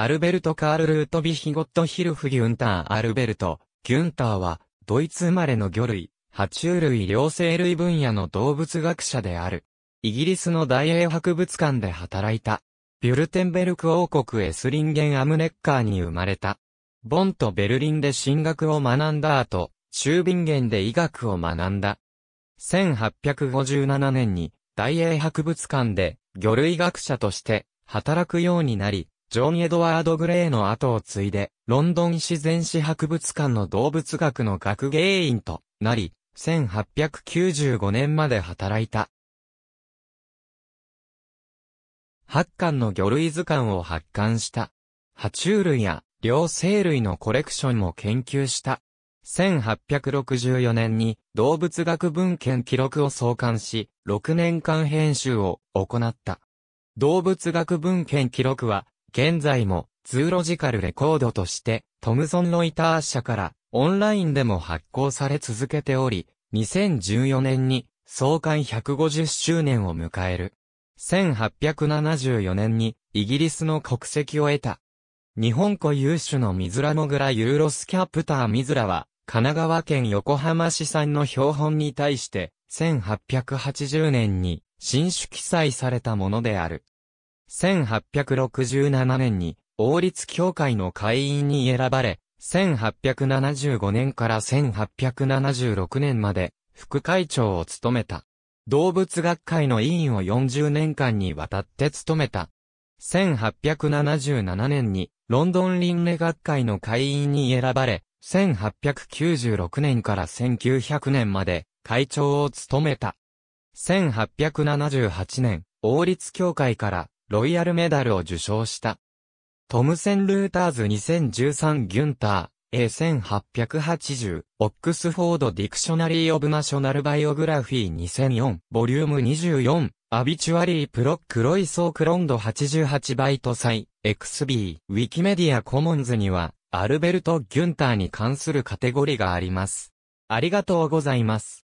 アルベルト・カール・ルート・ビヒゴット・ヒルフ・ギュンター・アルベルト、ギュンターは、ドイツ生まれの魚類、爬虫類両生類分野の動物学者である。イギリスの大英博物館で働いた。ビュルテンベルク王国エスリンゲン・アムネッカーに生まれた。ボンとベルリンで進学を学んだ後、中ビンゲンで医学を学んだ。1857年に大英博物館で魚類学者として働くようになり、ジョン・エドワード・グレーの後を継いで、ロンドン自然史博物館の動物学の学芸員となり、1895年まで働いた。八巻の魚類図鑑を発刊した。爬虫類や両生類のコレクションも研究した。1864年に動物学文献記録を創刊し、6年間編集を行った。動物学文献記録は現在も、ズーロジカルレコードとして、トムソン・ロイター社から、オンラインでも発行され続けており、2014年に、創刊150周年を迎える。1874年に、イギリスの国籍を得た。日本固有種のミズラモグラユーロスキャプターミズラは、神奈川県横浜市産の標本に対して、1880年に新種記載されたものである。1867年に王立協会の会員に選ばれ、1875年から1876年まで副会長を務めた。動物学会の委員を40年間にわたって務めた。1877年にロンドン林理学会の会員に選ばれ、1896年から1900年まで会長を務めた。1878年、王立協会からロイヤルメダルを受賞した。トムセン・ルーターズ2013ギュンター A1880 オックスフォード・ディクショナリー・オブ・ナショナル・バイオグラフィー2004ボリューム24アビチュアリー・プロック・ロイソー・クロンド88バイト祭 XB ウィキメディア・コモンズにはアルベルト・ギュンターに関するカテゴリがあります。ありがとうございます。